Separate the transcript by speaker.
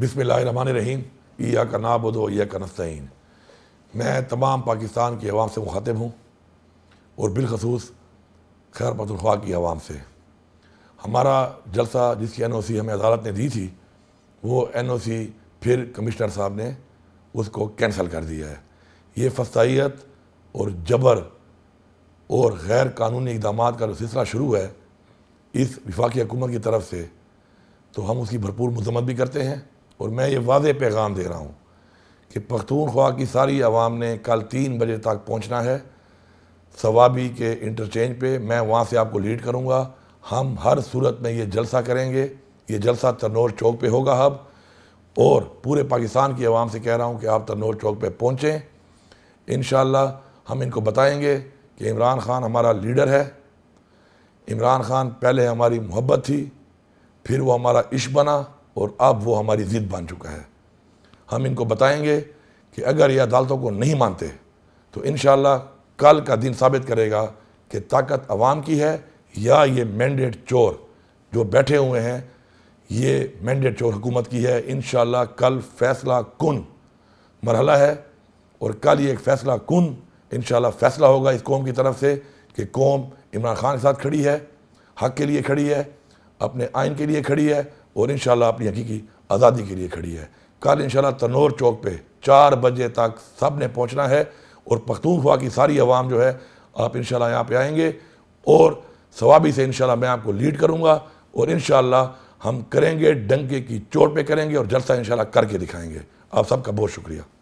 Speaker 1: بسم اللہ الرحمن الرحیم یا کا نابو یا کا نستعین میں تمام پاکستان کی عوام سے مخاطب ہوں اور بالخصوص خیر پت کی عوام سے ہمارا جلسہ جس کی این او سی ہمیں عدالت نے دی تھی وہ این او سی پھر کمشنر صاحب نے اس کو کینسل کر دیا ہے یہ فسائیت اور جبر اور غیر قانونی اقدامات کا جو سلسلہ شروع ہے اس وفاقی حکومت کی طرف سے تو ہم اس کی بھرپور مذمت بھی کرتے ہیں اور میں یہ واضح پیغام دے رہا ہوں کہ پختونخوا کی ساری عوام نے کل تین بجے تک پہنچنا ہے ثوابی کے انٹرچینج پہ میں وہاں سے آپ کو لیڈ کروں گا ہم ہر صورت میں یہ جلسہ کریں گے یہ جلسہ ترنور چوک پہ ہوگا اب اور پورے پاکستان کی عوام سے کہہ رہا ہوں کہ آپ ترنور چوک پہ پہنچیں انشاءاللہ ہم ان کو بتائیں گے کہ عمران خان ہمارا لیڈر ہے عمران خان پہلے ہماری محبت تھی پھر وہ ہمارا عشق بنا اور اب وہ ہماری ضد بان چکا ہے ہم ان کو بتائیں گے کہ اگر یہ عدالتوں کو نہیں مانتے تو انشاءاللہ کل کا دن ثابت کرے گا کہ طاقت عوام کی ہے یا یہ مینڈیٹ چور جو بیٹھے ہوئے ہیں یہ مینڈیٹ چور حکومت کی ہے انشاءاللہ کل فیصلہ کن مرحلہ ہے اور کل یہ ایک فیصلہ کن انشاءاللہ فیصلہ ہوگا اس قوم کی طرف سے کہ قوم عمران خان کے ساتھ کھڑی ہے حق کے لیے کھڑی ہے اپنے آئین کے لیے کھڑی ہے اور انشاءاللہ اپنی حقیقی آزادی کے لیے کھڑی ہے کل انشاءاللہ تنور چوک پہ چار بجے تک سب نے پہنچنا ہے اور پختونخوا کی ساری عوام جو ہے آپ انشاءاللہ یہاں پہ آئیں گے اور ثوابی سے انشاءاللہ میں آپ کو لیڈ کروں گا اور انشاءاللہ ہم کریں گے ڈنکے کی چوٹ پہ کریں گے اور جلسہ انشاءاللہ کر کے دکھائیں گے آپ سب کا بہت شکریہ